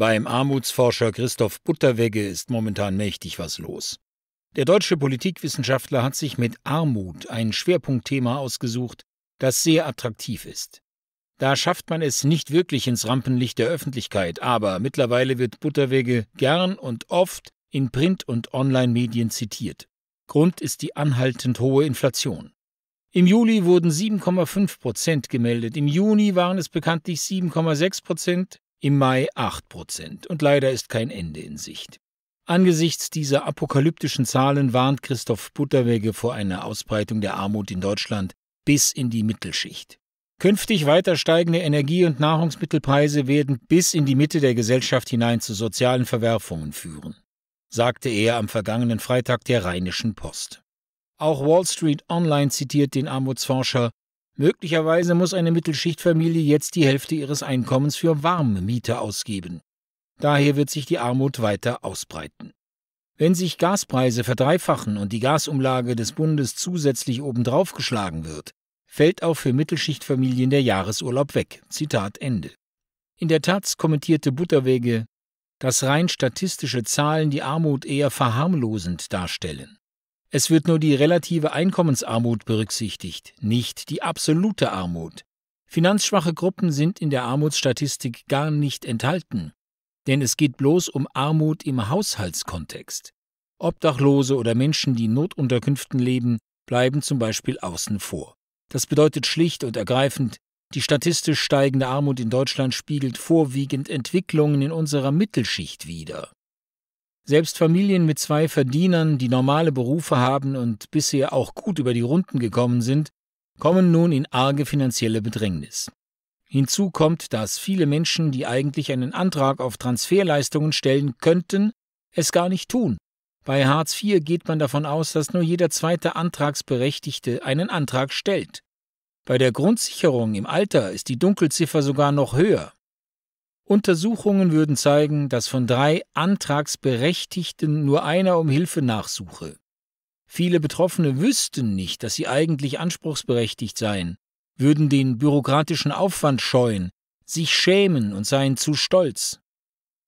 Beim Armutsforscher Christoph Butterwegge ist momentan mächtig was los. Der deutsche Politikwissenschaftler hat sich mit Armut ein Schwerpunktthema ausgesucht, das sehr attraktiv ist. Da schafft man es nicht wirklich ins Rampenlicht der Öffentlichkeit, aber mittlerweile wird Butterwege gern und oft in Print- und Online-Medien zitiert. Grund ist die anhaltend hohe Inflation. Im Juli wurden 7,5 Prozent gemeldet, im Juni waren es bekanntlich 7,6 Prozent, im Mai 8 Prozent und leider ist kein Ende in Sicht. Angesichts dieser apokalyptischen Zahlen warnt Christoph Butterwege vor einer Ausbreitung der Armut in Deutschland bis in die Mittelschicht. Künftig weiter steigende Energie- und Nahrungsmittelpreise werden bis in die Mitte der Gesellschaft hinein zu sozialen Verwerfungen führen, sagte er am vergangenen Freitag der Rheinischen Post. Auch Wall Street Online zitiert den Armutsforscher, Möglicherweise muss eine Mittelschichtfamilie jetzt die Hälfte ihres Einkommens für Warmmiete ausgeben. Daher wird sich die Armut weiter ausbreiten. Wenn sich Gaspreise verdreifachen und die Gasumlage des Bundes zusätzlich obendrauf geschlagen wird, fällt auch für Mittelschichtfamilien der Jahresurlaub weg. Zitat Ende. In der Taz kommentierte Butterwege, dass rein statistische Zahlen die Armut eher verharmlosend darstellen. Es wird nur die relative Einkommensarmut berücksichtigt, nicht die absolute Armut. Finanzschwache Gruppen sind in der Armutsstatistik gar nicht enthalten, denn es geht bloß um Armut im Haushaltskontext. Obdachlose oder Menschen, die in Notunterkünften leben, bleiben zum Beispiel außen vor. Das bedeutet schlicht und ergreifend, die statistisch steigende Armut in Deutschland spiegelt vorwiegend Entwicklungen in unserer Mittelschicht wider. Selbst Familien mit zwei Verdienern, die normale Berufe haben und bisher auch gut über die Runden gekommen sind, kommen nun in arge finanzielle Bedrängnis. Hinzu kommt, dass viele Menschen, die eigentlich einen Antrag auf Transferleistungen stellen könnten, es gar nicht tun. Bei Hartz IV geht man davon aus, dass nur jeder zweite Antragsberechtigte einen Antrag stellt. Bei der Grundsicherung im Alter ist die Dunkelziffer sogar noch höher. Untersuchungen würden zeigen, dass von drei Antragsberechtigten nur einer um Hilfe nachsuche. Viele Betroffene wüssten nicht, dass sie eigentlich anspruchsberechtigt seien, würden den bürokratischen Aufwand scheuen, sich schämen und seien zu stolz.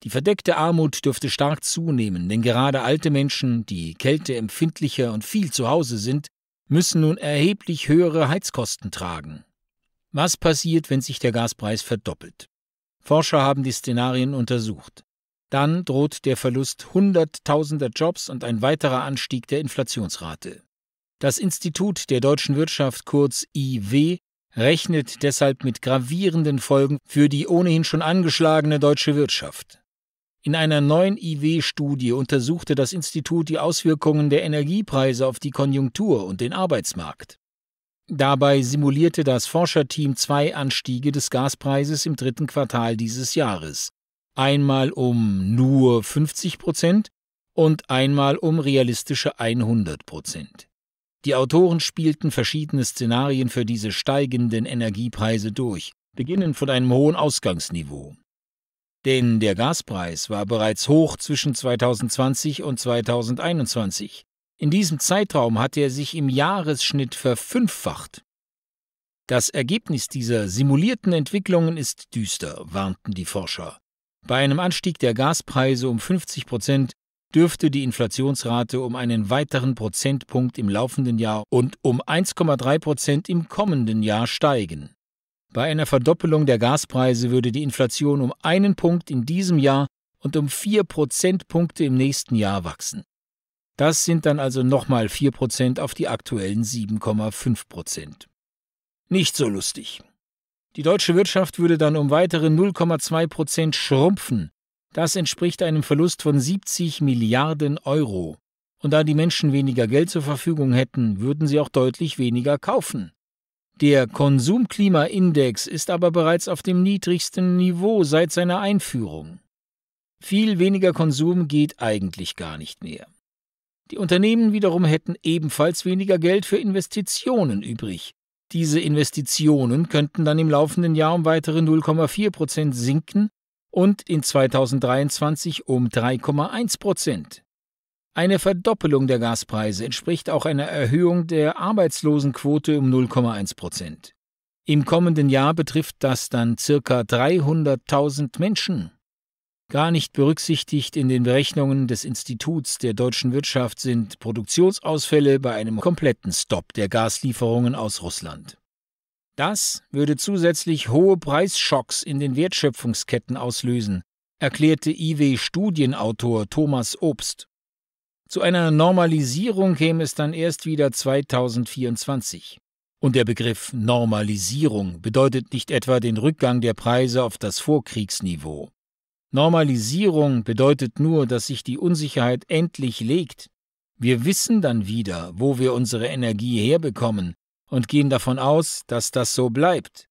Die verdeckte Armut dürfte stark zunehmen, denn gerade alte Menschen, die kälteempfindlicher und viel zu Hause sind, müssen nun erheblich höhere Heizkosten tragen. Was passiert, wenn sich der Gaspreis verdoppelt? Forscher haben die Szenarien untersucht. Dann droht der Verlust hunderttausender Jobs und ein weiterer Anstieg der Inflationsrate. Das Institut der deutschen Wirtschaft kurz IW rechnet deshalb mit gravierenden Folgen für die ohnehin schon angeschlagene deutsche Wirtschaft. In einer neuen IW-Studie untersuchte das Institut die Auswirkungen der Energiepreise auf die Konjunktur und den Arbeitsmarkt. Dabei simulierte das Forscherteam zwei Anstiege des Gaspreises im dritten Quartal dieses Jahres. Einmal um nur 50 Prozent und einmal um realistische 100 Prozent. Die Autoren spielten verschiedene Szenarien für diese steigenden Energiepreise durch, beginnend von einem hohen Ausgangsniveau. Denn der Gaspreis war bereits hoch zwischen 2020 und 2021 in diesem Zeitraum hat er sich im Jahresschnitt verfünffacht. Das Ergebnis dieser simulierten Entwicklungen ist düster, warnten die Forscher. Bei einem Anstieg der Gaspreise um 50 Prozent dürfte die Inflationsrate um einen weiteren Prozentpunkt im laufenden Jahr und um 1,3 Prozent im kommenden Jahr steigen. Bei einer Verdoppelung der Gaspreise würde die Inflation um einen Punkt in diesem Jahr und um vier Prozentpunkte im nächsten Jahr wachsen. Das sind dann also nochmal 4% auf die aktuellen 7,5%. Nicht so lustig. Die deutsche Wirtschaft würde dann um weitere 0,2% schrumpfen. Das entspricht einem Verlust von 70 Milliarden Euro. Und da die Menschen weniger Geld zur Verfügung hätten, würden sie auch deutlich weniger kaufen. Der Konsumklimaindex ist aber bereits auf dem niedrigsten Niveau seit seiner Einführung. Viel weniger Konsum geht eigentlich gar nicht mehr. Die Unternehmen wiederum hätten ebenfalls weniger Geld für Investitionen übrig. Diese Investitionen könnten dann im laufenden Jahr um weitere 0,4 Prozent sinken und in 2023 um 3,1 Prozent. Eine Verdoppelung der Gaspreise entspricht auch einer Erhöhung der Arbeitslosenquote um 0,1 Prozent. Im kommenden Jahr betrifft das dann ca. 300.000 Menschen. Gar nicht berücksichtigt in den Berechnungen des Instituts der deutschen Wirtschaft sind Produktionsausfälle bei einem kompletten Stopp der Gaslieferungen aus Russland. Das würde zusätzlich hohe Preisschocks in den Wertschöpfungsketten auslösen, erklärte IW-Studienautor Thomas Obst. Zu einer Normalisierung käme es dann erst wieder 2024. Und der Begriff Normalisierung bedeutet nicht etwa den Rückgang der Preise auf das Vorkriegsniveau. Normalisierung bedeutet nur, dass sich die Unsicherheit endlich legt. Wir wissen dann wieder, wo wir unsere Energie herbekommen und gehen davon aus, dass das so bleibt.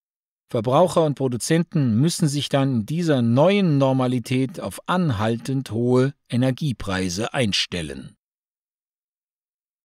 Verbraucher und Produzenten müssen sich dann in dieser neuen Normalität auf anhaltend hohe Energiepreise einstellen.